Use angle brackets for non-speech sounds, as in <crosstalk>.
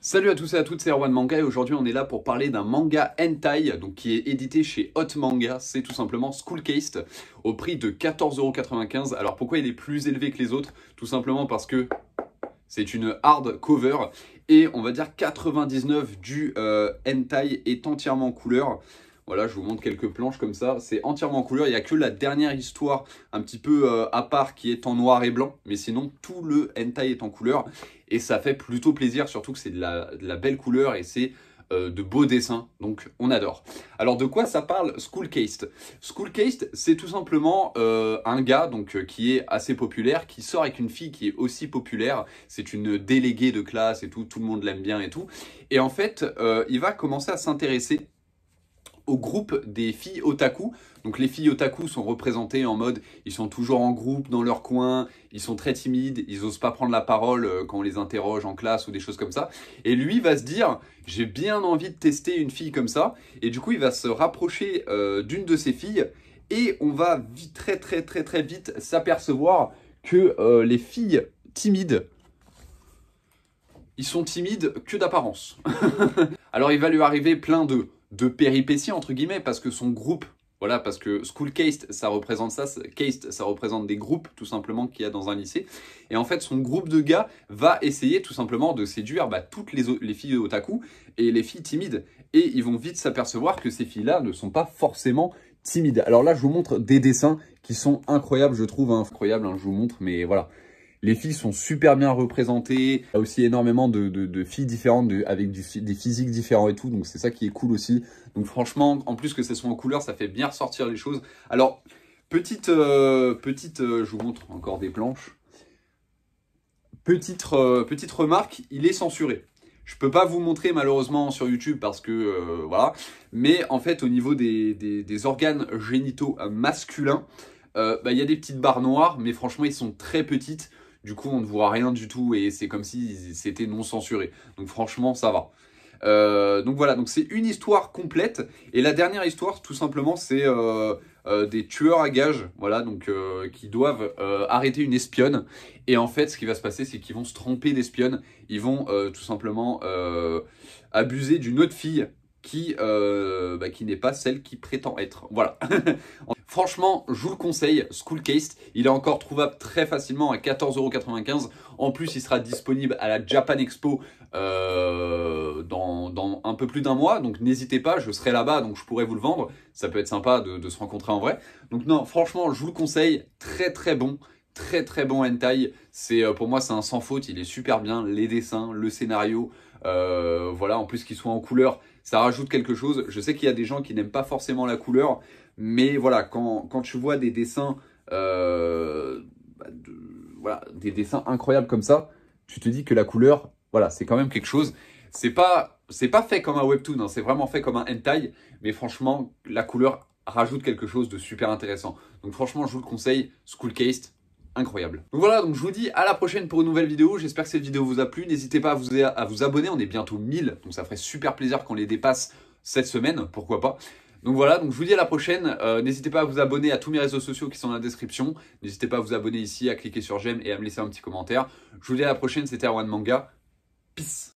Salut à tous et à toutes, c'est Erwan Manga et aujourd'hui on est là pour parler d'un manga hentai donc qui est édité chez Hot Manga, c'est tout simplement School au prix de 14,95€. Alors pourquoi il est plus élevé que les autres Tout simplement parce que c'est une hard cover et on va dire 99 du euh, hentai est entièrement couleur. Voilà, je vous montre quelques planches comme ça. C'est entièrement en couleur. Il n'y a que la dernière histoire un petit peu euh, à part qui est en noir et blanc. Mais sinon, tout le hentai est en couleur. Et ça fait plutôt plaisir, surtout que c'est de la, belle couleur et c'est euh, de beaux dessins, donc on adore. Alors de quoi ça parle School Case School Case, c'est tout simplement euh, un gars donc qui est assez populaire, qui sort avec une fille qui est aussi populaire. C'est une déléguée de classe et tout, tout le monde l'aime bien et tout. Et en fait, il va commencer à s'intéresser au groupe des filles otaku. Donc les filles otaku sont représentées en mode ils sont toujours en groupe dans leur coin, ils sont très timides, ils osent pas prendre la parole euh, quand on les interroge en classe ou des choses comme ça. Et lui va se dire j'ai bien envie de tester une fille comme ça et du coup il va se rapprocher euh, d'une de ces filles et on va vite, très très très très vite s'apercevoir que euh, les filles timides ils sont timides que d'apparence. <laughs> Alors il va lui arriver plein d'eux de péripéties entre guillemets parce que son groupe voilà, parce que School Cased, ça représente ça. Cased, ça représente des groupes, tout simplement, qu'il y a dans un lycée. Et en fait, son groupe de gars va essayer, tout simplement, de séduire bah, toutes les, les filles otaku et les filles timides. Et ils vont vite s'apercevoir que ces filles-là ne sont pas forcément timides. Alors là, je vous montre des dessins qui sont incroyables, je trouve. Hein. Incroyables, hein, je vous montre, mais voilà. Les filles sont super bien représentées. Il y a aussi énormément de, filles différentes, avec des physiques différents et tout. Donc c'est ça qui est cool aussi. Donc franchement, en plus que ce soit en couleur, ça fait bien ressortir les choses. Alors, petite... Euh, petite euh, je vous montre encore des planches. Petite, euh, petite remarque, il est censuré. Je ne peux pas vous montrer malheureusement sur YouTube parce que voilà. Mais en fait, au niveau des, organes génitaux masculins, bah, il y a des petites barres noires, mais franchement, ils sont très petites. Du coup, on ne voit rien du tout et c'est comme si c'était non censuré. Donc franchement, ça va. Euh, donc voilà, donc c'est une histoire complète. Et la dernière histoire, tout simplement, c'est euh, euh, des tueurs à gages, voilà, donc qui doivent arrêter une espionne. Et en fait, ce qui va se passer, c'est qu'ils vont se tromper d'espionne. Ils vont tout simplement abuser d'une autre fille qui, bah, qui n'est pas celle qui prétend être. Voilà. <laughs> Franchement, je vous le conseille, School Case. Il est encore trouvable très facilement à 14,95€. En plus, il sera disponible à la Japan Expo euh, dans, un peu plus d'un mois. Donc n'hésitez pas, je serai là-bas, donc je pourrai vous le vendre. Ça peut être sympa de, se rencontrer en vrai. Donc non, franchement, je vous le conseille. Très très bon très très bon hentai. C'est euh, pour moi c'est un sans faute. Il est super bien. Les dessins, le scénario, euh, voilà. En plus qu'il soit en couleur, ça rajoute quelque chose. Je sais qu'il y a des gens qui n'aiment pas forcément la couleur. Mais voilà, quand, tu vois des dessins, euh, bah, des dessins incroyables comme ça, tu te dis que la couleur, voilà, c'est quand même quelque chose. C'est pas, c'est pas fait comme un webtoon, hein, c'est vraiment fait comme un hentai. Mais franchement, la couleur rajoute quelque chose de super intéressant. Donc franchement, je vous le conseille, School incroyable. Donc voilà, donc je vous dis à la prochaine pour une nouvelle vidéo. J'espère que cette vidéo vous a plu. N'hésitez pas à vous, à vous abonner, on est bientôt 1000, donc ça ferait super plaisir qu'on les dépasse cette semaine, pourquoi pas. Donc voilà, donc je vous dis à la prochaine. Euh, n'hésitez pas à vous abonner à tous mes réseaux sociaux qui sont dans la description. N'hésitez pas à vous abonner ici, à cliquer sur j'aime et à me laisser un petit commentaire. Je vous dis à la prochaine, c'était Arwan Manga. Peace